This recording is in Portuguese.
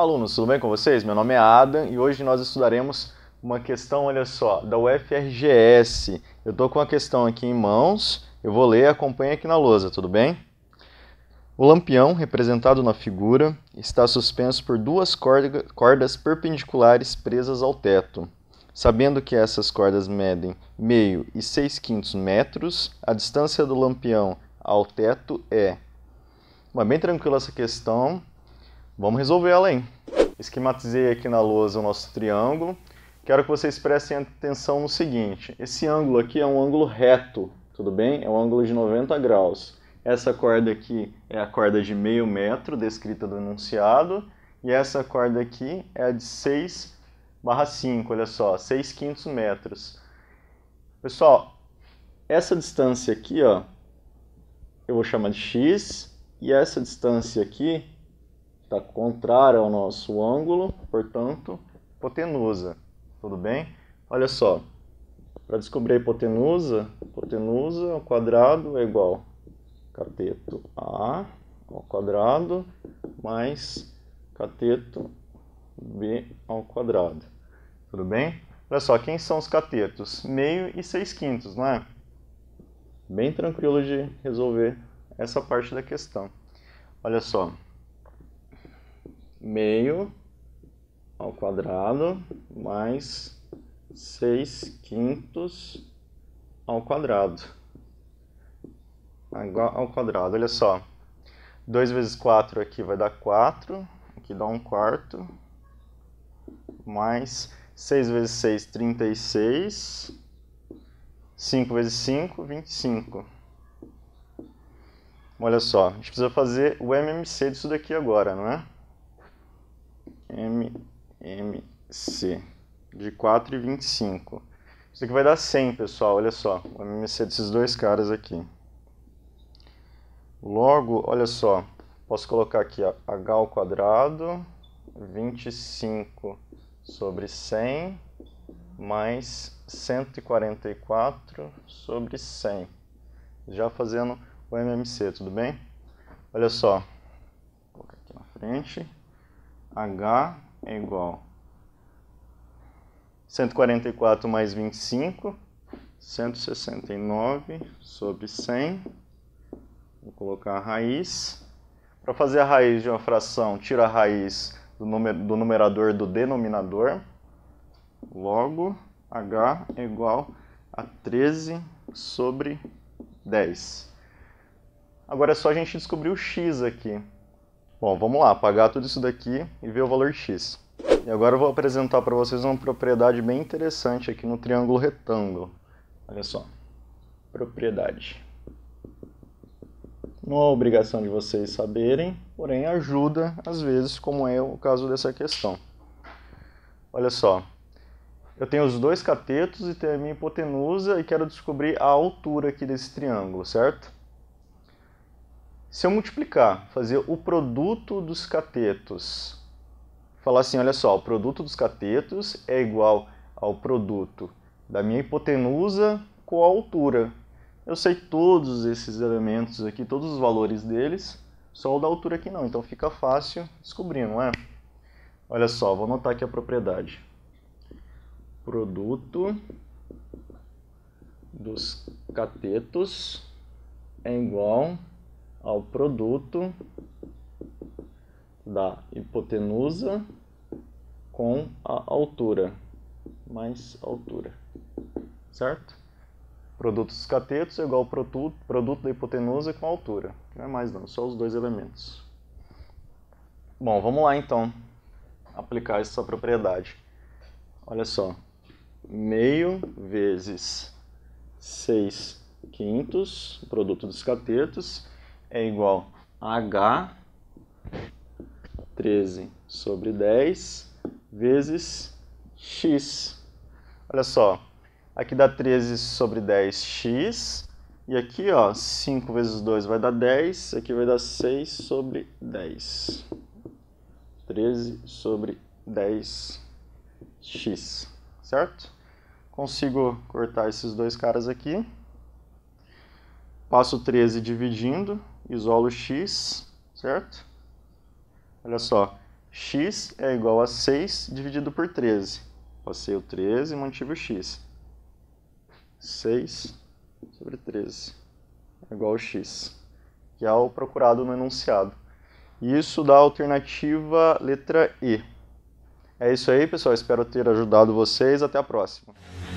Olá, alunos, tudo bem com vocês? Meu nome é Adam e hoje nós estudaremos uma questão, olha só, da UFRGS. Eu estou com a questão aqui em mãos, eu vou ler, acompanha aqui na lousa, tudo bem? O lampião, representado na figura, está suspenso por duas cordas perpendiculares presas ao teto. Sabendo que essas cordas medem meio e seis quintos metros, a distância do lampião ao teto é. é bem tranquila essa questão, Vamos resolver ela, hein? Esquematizei aqui na lousa o nosso triângulo. Quero que vocês prestem atenção no seguinte. Esse ângulo aqui é um ângulo reto, tudo bem? É um ângulo de 90 graus. Essa corda aqui é a corda de meio metro, descrita do enunciado. E essa corda aqui é a de 6 barra 5, olha só, 6 quintos metros. Pessoal, essa distância aqui, ó, eu vou chamar de x, e essa distância aqui está contrário ao nosso ângulo, portanto, hipotenusa. Tudo bem? Olha só, para descobrir a hipotenusa, hipotenusa ao quadrado é igual cateto A ao quadrado mais cateto B ao quadrado. Tudo bem? Olha só, quem são os catetos? Meio e seis quintos, não é? Bem tranquilo de resolver essa parte da questão. Olha só, meio ao quadrado mais 6 quintos ao quadrado. Agora, ao quadrado, olha só. 2 vezes 4 aqui vai dar 4, aqui dá 1 um quarto, mais 6 vezes 6, 36, 5 vezes 5, 25. Olha só, a gente precisa fazer o MMC disso daqui agora, não é? MMC de 4,25. Isso aqui vai dar 100, pessoal, olha só, o MMC desses dois caras aqui. Logo, olha só, posso colocar aqui ó, H ao quadrado, 25 sobre 100, mais 144 sobre 100. Já fazendo o MMC, tudo bem? Olha só, vou colocar aqui na frente. H é igual 144 mais 25, 169 sobre 100. Vou colocar a raiz. Para fazer a raiz de uma fração, tira a raiz do, número, do numerador do denominador. Logo, H é igual a 13 sobre 10. Agora é só a gente descobrir o x aqui. Bom, vamos lá, apagar tudo isso daqui e ver o valor x. E agora eu vou apresentar para vocês uma propriedade bem interessante aqui no triângulo retângulo. Olha só, propriedade. Não é obrigação de vocês saberem, porém ajuda às vezes, como é o caso dessa questão. Olha só, eu tenho os dois catetos e tenho a minha hipotenusa e quero descobrir a altura aqui desse triângulo, certo? Se eu multiplicar, fazer o produto dos catetos, falar assim, olha só, o produto dos catetos é igual ao produto da minha hipotenusa com a altura. Eu sei todos esses elementos aqui, todos os valores deles, só o da altura aqui não, então fica fácil descobrir, não é? Olha só, vou anotar aqui a propriedade. Produto dos catetos é igual ao produto da hipotenusa com a altura, mais altura, certo? Produto dos catetos é igual ao produto, produto da hipotenusa com a altura, não é mais não, só os dois elementos. Bom, vamos lá então aplicar essa propriedade. Olha só, meio vezes 6 quintos, produto dos catetos, é igual a H 13 sobre 10 vezes x. Olha só, aqui dá 13 sobre 10x, e aqui ó, 5 vezes 2 vai dar 10, aqui vai dar 6 sobre 10. 13 sobre 10x, certo? Consigo cortar esses dois caras aqui. Passo 13 dividindo, isolo x, certo? Olha só, x é igual a 6 dividido por 13. Passei o 13 e mantive o x. 6 sobre 13 é igual a x, que é o procurado no enunciado. Isso dá a alternativa letra E. É isso aí, pessoal. Espero ter ajudado vocês. Até a próxima.